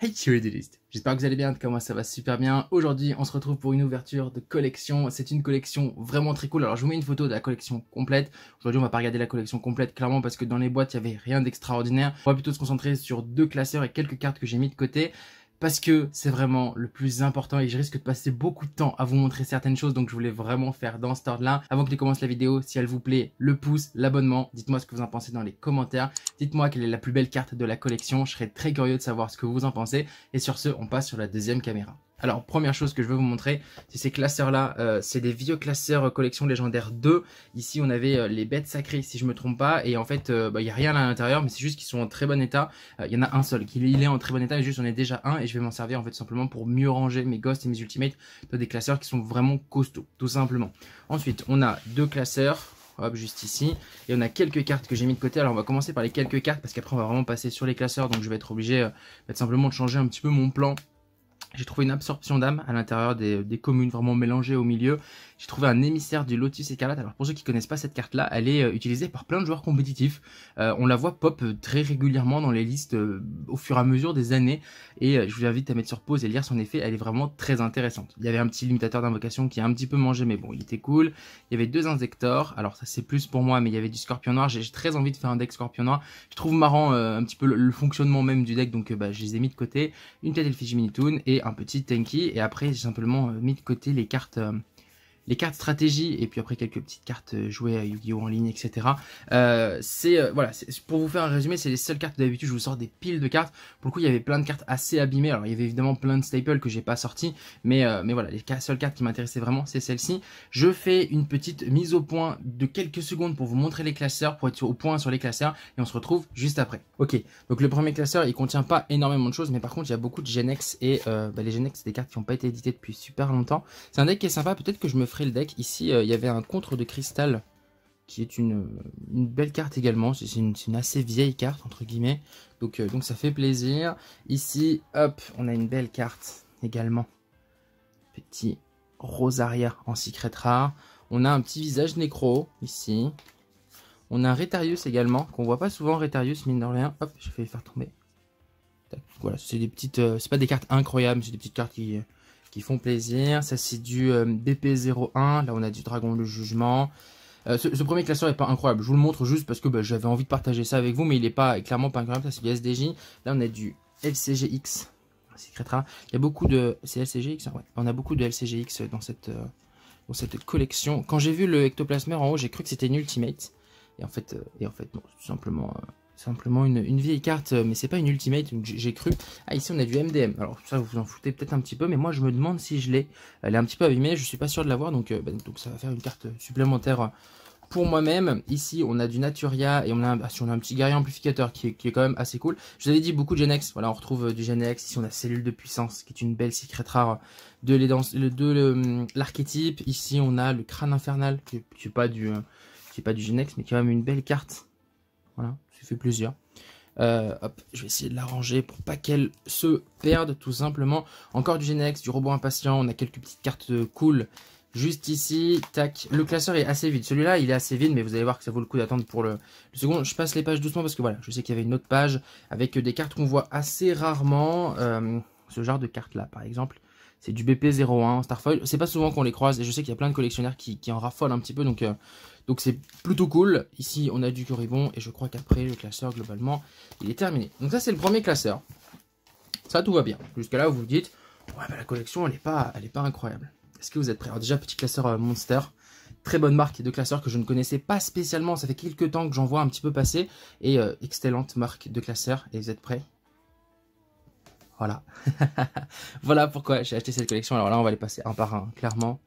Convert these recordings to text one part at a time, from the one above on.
Hey list, J'espère que vous allez bien, comment ça va super bien. Aujourd'hui, on se retrouve pour une ouverture de collection. C'est une collection vraiment très cool. Alors, je vous mets une photo de la collection complète. Aujourd'hui, on va pas regarder la collection complète, clairement, parce que dans les boîtes, il y avait rien d'extraordinaire. On va plutôt se concentrer sur deux classeurs et quelques cartes que j'ai mis de côté parce que c'est vraiment le plus important et je risque de passer beaucoup de temps à vous montrer certaines choses donc je voulais vraiment faire dans cet ordre-là. Avant que je commence la vidéo, si elle vous plaît, le pouce, l'abonnement, dites-moi ce que vous en pensez dans les commentaires, dites-moi quelle est la plus belle carte de la collection, je serais très curieux de savoir ce que vous en pensez et sur ce, on passe sur la deuxième caméra. Alors, première chose que je veux vous montrer, c'est ces classeurs-là. Euh, c'est des vieux classeurs euh, collection légendaire 2. Ici, on avait euh, les bêtes sacrées, si je me trompe pas. Et en fait, bah, il n'y a rien à l'intérieur, mais c'est juste qu'ils sont en très bon état. Il y en a un seul, qui il est en très bon état, mais juste on est déjà un. Et je vais m'en servir en fait simplement pour mieux ranger mes ghosts et mes ultimates dans des classeurs qui sont vraiment costauds, tout simplement. Ensuite, on a deux classeurs hop juste ici et on a quelques cartes que j'ai mis de côté alors on va commencer par les quelques cartes parce qu'après on va vraiment passer sur les classeurs donc je vais être obligé bah, simplement de changer un petit peu mon plan j'ai trouvé une absorption d'âme à l'intérieur des, des, communes vraiment mélangées au milieu. J'ai trouvé un émissaire du Lotus Écarlate. Alors pour ceux qui connaissent pas cette carte-là, elle est euh, utilisée par plein de joueurs compétitifs. Euh, on la voit pop euh, très régulièrement dans les listes au fur et à mesure des années. Et je vous invite à mettre sur pause et lire son effet. Elle est vraiment très intéressante. Il y avait un petit limitateur d'invocation qui a un petit peu mangé, mais bon, il était cool. Il y avait deux insectors. Alors ça c'est plus pour moi, mais il y avait du Scorpion Noir. J'ai très envie de faire un deck Scorpion Noir. Je trouve marrant un petit peu le, fonctionnement même du deck, donc bah, je les ai mis de côté. Une tête Elfige Minitoon et un petit tanky et après j'ai simplement euh, mis de côté les cartes euh, les cartes stratégie et puis après quelques petites cartes euh, jouées à Yu-Gi-Oh en ligne, etc. Euh, c'est euh, voilà, pour vous faire un résumé, c'est les seules cartes d'habitude. Je vous sors des piles de cartes. Pour le coup, il y avait plein de cartes assez abîmées. Alors il y avait évidemment plein de staples que j'ai pas sorti, mais mais voilà, les seules cartes qui m'intéressaient vraiment, c'est celle-ci. Je fais une petite mise au point de quelques secondes pour vous montrer les classeurs, pour être au point sur les classeurs, et on se retrouve juste après. Ok, donc le premier classeur, il contient pas énormément de choses, mais par contre, il y a beaucoup de Genex et bah, les Genex, c'est des cartes qui n'ont pas été éditées depuis super longtemps. C'est un deck qui est sympa. Peut-être que je me ferai le deck. Ici, euh, il y avait un contre de cristal qui est une, belle carte également. C'est une, assez vieille carte, entre guillemets. Donc, euh, donc ça fait plaisir. Ici, hop, on a une belle carte également. Petit Rosaria en secret rare. On a un petit visage nécro, ici. On a un Retarius également, qu'on voit pas souvent. Retarius, mine de rien. Hop, vais le faire tomber. Voilà, c'est des petites... Euh, c'est pas des cartes incroyables, c'est des petites cartes qui, qui font plaisir. Ça, c'est du euh, BP01. Là, on a du Dragon le Jugement. Euh, ce, premier classeur n'est pas incroyable. Je vous le montre juste parce que bah, j'avais envie de partager ça avec vous, mais il n'est pas clairement pas incroyable. Ça, c'est du SDJ. Là, on a du LCGX. Secretra. Il y a beaucoup de. C'est LCGX hein, ouais. On a beaucoup de LCGX dans cette, euh, dans cette collection. Quand j'ai vu le Ectoplasmer en haut, j'ai cru que c'était une Ultimate. Et en fait, et en fait tout simplement simplement une, vieille carte, euh, mais c'est pas une ultimate, j'ai cru. Ah, ici on a du MDM. Alors ça, vous en foutez peut-être un petit peu, mais moi je me demande si je l'ai. Elle est un petit peu abîmée, je suis pas sûr de l'avoir, donc, euh, bah, donc ça va faire une carte supplémentaire pour moi-même. Ici, on a du Naturia et on a, un, ah, a un petit guerrier amplificateur qui est, quand même assez cool. Je vous avais dit beaucoup de Genex. Voilà, on retrouve euh, du Genex. Ici, on a Cellule de Puissance, qui est une belle secrète rare de hum, l'archétype. Ici, on a le Crâne Infernal, qui n'est pas du... Qui est pas du Genex, mais qui est quand même une belle carte. Voilà plusieurs. Euh, hop, je vais essayer de la ranger pour pas qu'elle se perde tout simplement. Encore du Genex, du robot impatient, on a quelques petites cartes cool juste ici. Tac, le classeur est assez vide. Celui-là, il est assez vide, mais vous allez voir que ça vaut le coup d'attendre pour le, second. Je passe les pages doucement parce que voilà, je sais qu'il y avait une autre page avec des cartes qu'on voit assez rarement. Euh, ce genre de cartes-là, par exemple. C'est du BP01, Starfoil. C'est pas souvent qu'on les croise et je sais qu'il y a plein de collectionneurs qui, en raffolent un petit peu, donc... Euh, donc c'est plutôt cool. Ici, on a du Coribon et je crois qu'après, le classeur, globalement, il est terminé. Donc ça, c'est le premier classeur. Ça, tout va bien. Jusqu'à là, vous vous dites, ouais, bah, la collection, elle n'est pas, est pas incroyable. Est-ce que vous êtes prêts Alors déjà, petit classeur euh, Monster. Très bonne marque de classeur que je ne connaissais pas spécialement. Ça fait quelques temps que j'en vois un petit peu passer. Et euh, excellente marque de classeur. Et vous êtes prêts Voilà. voilà pourquoi j'ai acheté cette collection. Alors là, on va les passer un par un, clairement.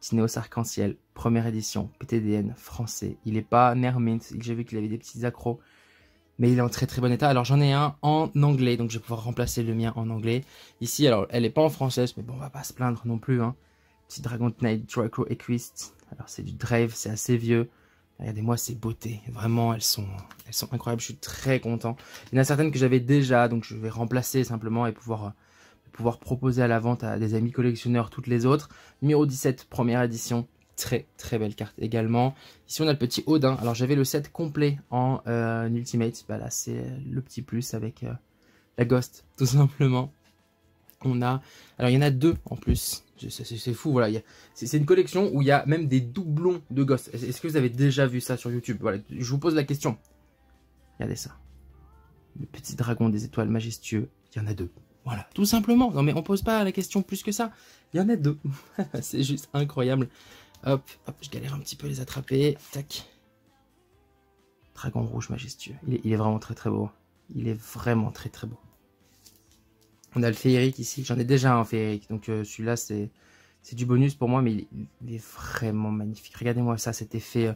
Tineos Arc-en-Ciel, première édition, PTDN, français. Il n'est pas nermint, j'ai vu qu'il avait des petits accros, mais il est en très très bon état. Alors j'en ai un en anglais, donc je vais pouvoir remplacer le mien en anglais. Ici, alors elle n'est pas en française, mais bon, on va pas se plaindre non plus. Hein. Petit Dragon Knight Draco Equist. Alors c'est du Drive, c'est assez vieux. Regardez-moi ces beautés, vraiment elles sont, elles sont incroyables, je suis très content. Il y en a certaines que j'avais déjà, donc je vais remplacer simplement et pouvoir pouvoir proposer à la vente à des amis collectionneurs toutes les autres. Numéro 17, première édition, très très belle carte également. Ici on a le petit Odin, alors j'avais le set complet en euh, Ultimate, bah, là c'est le petit plus avec euh, la Ghost tout simplement. On a, alors il y en a deux en plus, c'est fou, voilà. C'est une collection où il y a même des doublons de Ghost. Est-ce que vous avez déjà vu ça sur YouTube Voilà, je vous pose la question. Regardez ça. Le petit dragon des étoiles majestueux, il y en a deux. Voilà, tout simplement. Non mais on pose pas la question plus que ça. Il y en a deux. c'est juste incroyable. Hop, hop, je galère un petit peu les attraper. Tac. Dragon rouge majestueux. Il est, vraiment très très beau. Il est vraiment très très beau. On a le féerique ici. J'en ai déjà un féerique. Donc euh, celui-là, c'est du bonus pour moi. Mais il, est vraiment magnifique. Regardez-moi ça, cet effet. Euh.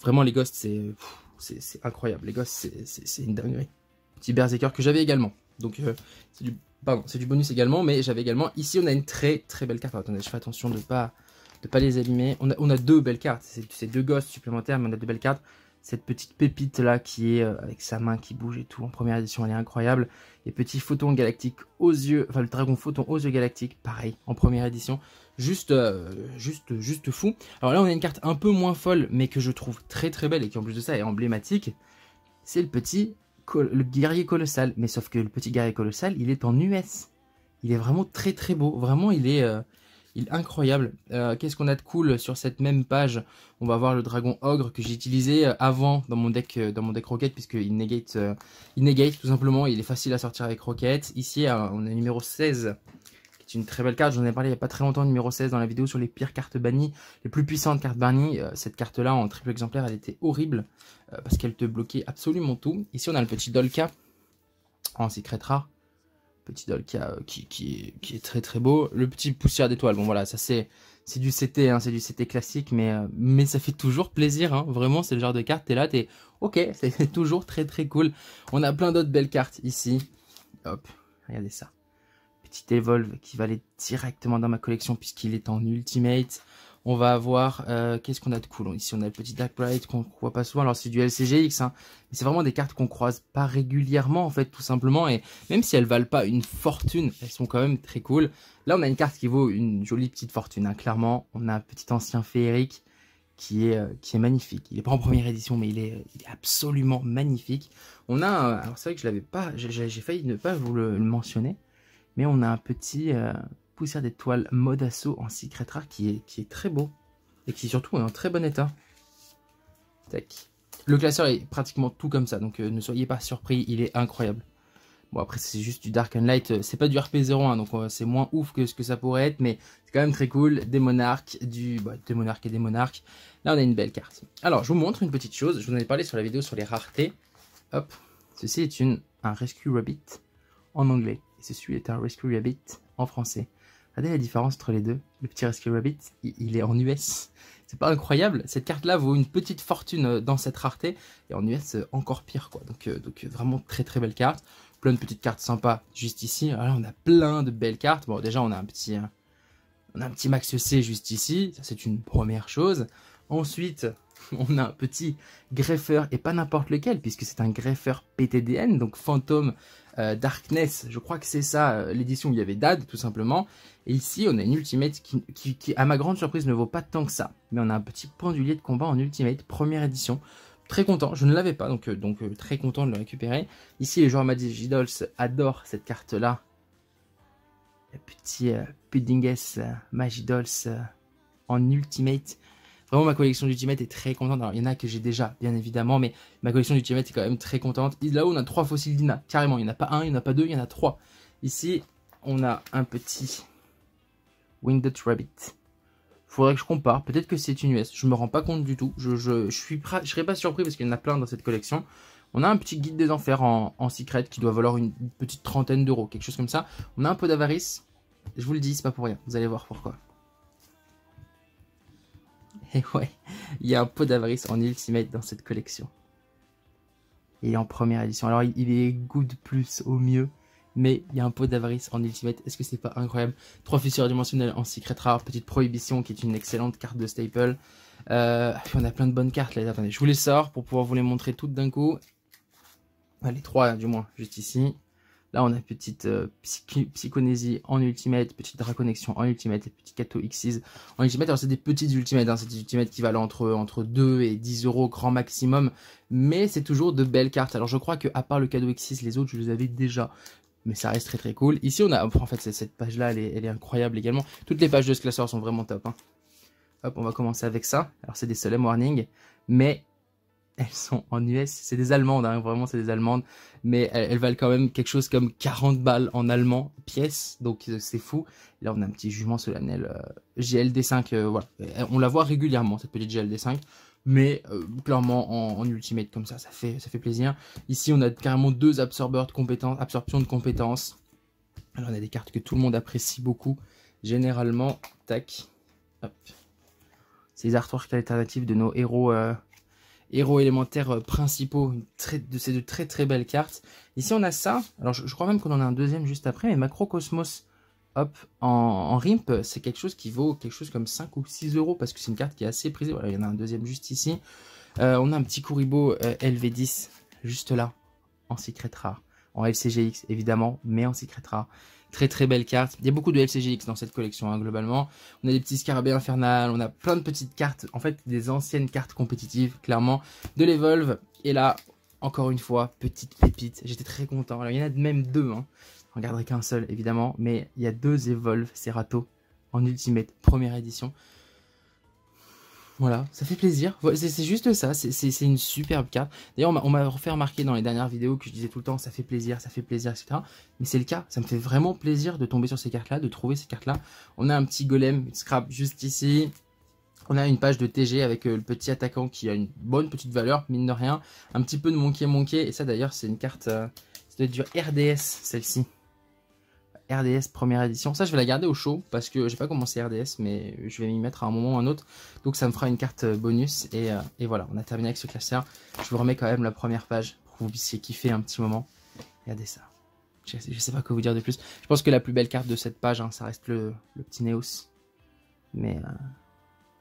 vraiment, les ghosts, c'est incroyable. Les ghosts, c'est une dinguerie. Petit berserker que j'avais également. Donc euh, c'est du Pardon, c'est du bonus également, mais j'avais également... Ici, on a une très très belle carte. attendez, je fais attention de pas de pas les abîmer. On a, deux belles cartes. C'est deux gosses supplémentaires, mais on a deux belles cartes. Cette petite pépite là qui est euh, avec sa main qui bouge et tout en première édition, elle est incroyable. Les petits photons galactiques aux yeux, enfin le dragon photon aux yeux galactiques, pareil en première édition, juste, euh, juste, juste fou. Alors là on a une carte un peu moins folle, mais que je trouve très très belle et qui en plus de ça est emblématique. C'est le petit le guerrier colossal. Mais sauf que le petit guerrier colossal, il est en US. Il est vraiment très très beau. Vraiment, il est, euh, il incroyable. Euh, qu'est-ce qu'on a de cool sur cette même page On va voir le dragon ogre que j'ai utilisé euh, avant dans mon deck dans mon deck roquette puisqu'il negate, il negate tout simplement. Il est facile à sortir avec roquette. Ici, on est numéro 16 c'est une très belle carte, j'en ai parlé il n'y a pas très longtemps, numéro 16, dans la vidéo sur les pires cartes bannies, les plus puissantes cartes bannies. Euh, cette carte-là, en triple exemplaire, elle était horrible, euh, parce qu'elle te bloquait absolument tout. Ici, on a le petit Dolka, en secret rare. Petit Dolka euh, qui, est très très beau. Le petit poussière d'étoile, bon voilà, ça c'est... du CT, c'est du CT hein, classique, mais, mais ça fait toujours plaisir. Hein. Vraiment, c'est le genre de carte, t'es là, t'es ok, c'est toujours très très cool. On a plein d'autres belles cartes ici. Hop, regardez ça petit Evolve qui va aller directement dans ma collection puisqu'il est en Ultimate. On va avoir, euh, qu'est-ce qu'on a de cool Ici, on a le petit Dark Bright qu'on voit pas souvent. Alors, c'est du LCGX, hein. mais c'est vraiment des cartes qu'on croise pas régulièrement, en fait, tout simplement. Et même si elles valent pas une fortune, elles sont quand même très cool. Là, on a une carte qui vaut une jolie petite fortune, hein. clairement. On a un petit ancien féerique qui est, euh, qui est magnifique. Il n'est pas en première édition, mais il est, euh, absolument magnifique. On a, alors c'est vrai que je l'avais pas, j'ai failli ne pas vous le mentionner, mais on a un petit euh, poussière d'étoile assaut en secret rare qui est, qui est très beau. Et qui surtout est en très bon état. Tac. Le classeur est pratiquement tout comme ça, donc euh, ne soyez pas surpris, il est incroyable. Bon après c'est juste du Dark and Light, euh, c'est pas du RP01, donc c'est moins ouf que ce que ça pourrait être, mais c'est quand même très cool. Des monarques, du... Bah, des monarques et des monarques. Là on a une belle carte. Alors je vous montre une petite chose, je vous en ai parlé sur la vidéo sur les raretés. Hop, ceci est une, un Rescue Rabbit en anglais et ceci est un Rescue Rabbit en français. Regardez la différence entre les deux. Le petit Rescue Rabbit, il est en US. C'est pas incroyable. Cette carte-là vaut une petite fortune euh, dans cette rareté. Et en US, euh, encore pire, quoi. Donc, euh, donc vraiment très très belle carte. Plein de petites cartes sympas juste ici. Ah, on a plein de belles cartes. Bon, déjà, on a un petit, on a un petit Max C juste ici. Ça, c'est une première chose. Ensuite, on a un petit greffeur, et pas n'importe lequel, puisque c'est un greffeur PTDN, donc fantôme euh, Darkness, je crois que c'est ça, euh, l'édition où il y avait Dad, tout simplement. Et ici, on a une Ultimate qui, à ma grande surprise, ne vaut pas tant que ça. Mais on a un petit pendulier de combat en Ultimate, première édition. Très content, je ne l'avais pas, donc, euh, donc très content de le récupérer. Ici, les joueurs Magic adorent cette carte-là. Le petit puddinges Magidols en Ultimate. Vraiment, ma collection d'Ultimate est très contente. Alors, il y en a que j'ai déjà, bien évidemment, mais ma collection d'Ultimate est quand même très contente. là là, on a trois fossiles d'Ina, carrément. Il n'y en a pas un, il n'y en a pas deux, il y en a trois. Ici, on a un petit Winged Rabbit. Faudrait que je compare. Peut-être que c'est une US. Je me rends pas compte du tout. Je, je, je suis je serais pas surpris parce qu'il y en a plein dans cette collection. On a un petit guide des enfers en, en secret qui doit valoir une petite trentaine d'euros, quelque chose comme ça. On a un peu d'avarice. Je vous le dis, c'est pas pour rien. Vous allez voir pourquoi. Et ouais, il y a un pot d'avarice en Ultimate dans cette collection. Il est en première édition. Alors, il est good plus au mieux, mais il y a un pot d'avarice en Ultimate. Est-ce que c'est pas incroyable Trois fissures dimensionnelles en secret rare, petite prohibition qui est une excellente carte de staple. Euh, on a plein de bonnes cartes là. Attendez, je vous les sors pour pouvoir vous les montrer toutes d'un coup. Ah, les trois, du moins, juste ici. Là, on a petite euh, psychonésie en ultimate, petite draconnexion en ultimate et petit Kato X6 en ultimate. Alors, c'est des petites ultimates, hein, c'est des ultimates qui valent entre, entre 2 et 10 euros grand maximum, mais c'est toujours de belles cartes. Alors, je crois que à part le Kato X6, les autres, je les avais déjà. Mais ça reste très très cool. Ici, on a. En fait, cette page-là, elle, est, incroyable également. Toutes les pages de ce classeur sont vraiment top. Hein. Hop, on va commencer avec ça. Alors, c'est des Solemn Warning, mais elles sont en US, c'est des Allemandes, hein, vraiment c'est des Allemandes, mais elles, valent quand même quelque chose comme 40 balles en allemand pièce, donc euh, c'est fou. Là on a un petit jugement solennel euh, GLD5, euh, on la voit régulièrement cette petite GLD5, mais clairement en, ultimate comme ça, ça fait, ça fait plaisir. Ici on a carrément deux absorbeurs de compétences, absorption de compétences. Alors on a des cartes que tout le monde apprécie beaucoup, généralement, tac, hop. C'est les artworks alternatives de nos héros héros élémentaires euh, principaux de ces deux très très belles cartes. Ici on a ça, alors je, crois même qu'on en a un deuxième juste après, mais Macrocosmos, hop, en, RIMP, c'est quelque chose qui vaut quelque chose comme 5 ou 6 euros, parce que c'est une carte qui est assez prisée, voilà, il y en a un deuxième juste ici. Euh, on a un petit Kuribo euh, LV10, juste là, en secret rare, en LCGX évidemment, mais en secret rare. Très très belle carte. Il y a beaucoup de LCGX dans cette collection hein, globalement. On a des petits scarabées infernales, on a plein de petites cartes, en fait des anciennes cartes compétitives clairement de l'Evolve. Et là, encore une fois, petite pépite. J'étais très content. Alors il y en a même deux. Hein. on ne garderait qu'un seul évidemment, mais il y a deux Evolve Serato en Ultimate première édition. Voilà, ça fait plaisir. C'est juste ça, c'est une superbe carte. D'ailleurs, on m'a fait remarquer dans les dernières vidéos que je disais tout le temps, ça fait plaisir, ça fait plaisir, etc. Mais c'est le cas, ça me fait vraiment plaisir de tomber sur ces cartes-là, de trouver ces cartes-là. On a un petit golem, une scrap juste ici. On a une page de TG avec euh, le petit attaquant qui a une bonne petite valeur, mine de rien. Un petit peu de Monkey Monkey, et ça d'ailleurs, c'est une carte, euh, ça du RDS, celle-ci. RDS première édition. Ça, je vais la garder au chaud parce que j'ai pas commencé RDS, mais je vais m'y mettre à un moment ou un autre. Donc, ça me fera une carte euh, bonus. Euh, et, voilà, on a terminé avec ce classeur. Je vous remets quand même la première page pour que vous puissiez kiffer un petit moment. Regardez ça. Je sais, sais pas quoi vous dire de plus. Je pense que la plus belle carte de cette page, hein, ça reste le, petit Neos. Mais euh,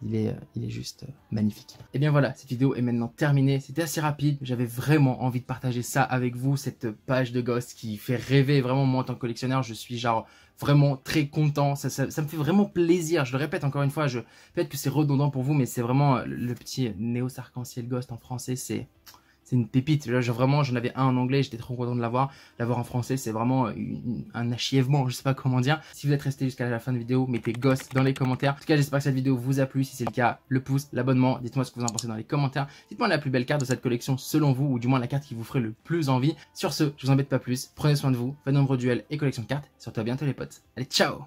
il est, euh, il est juste euh, magnifique. Et bien voilà, cette vidéo est maintenant terminée. C'était assez rapide. J'avais vraiment envie de partager ça avec vous, cette page de Ghost qui fait rêver vraiment moi en tant que collectionneur. Je suis genre vraiment très content. Ça, ça, me fait vraiment plaisir. Je le répète encore une fois, je peut-être que c'est redondant pour vous, mais c'est vraiment euh, le petit néo sarc en ciel Ghost en français. C'est c'est une pépite. Là, vraiment, j'en avais un en anglais, j'étais trop content de l'avoir. L'avoir en français, c'est vraiment un achèvement, je sais pas comment dire. Si vous êtes resté jusqu'à la fin de la vidéo, mettez gosse dans les commentaires. En tout cas, j'espère que cette vidéo vous a plu. Si c'est le cas, le pouce, l'abonnement. Dites-moi ce que vous en pensez dans les commentaires. Dites-moi la plus belle carte de cette collection selon vous, ou du moins la carte qui vous ferait le plus envie. Sur ce, je vous embête pas plus. Prenez soin de vous, faites nombreux duels et collection de cartes. Surtout toi bientôt les potes. Allez, ciao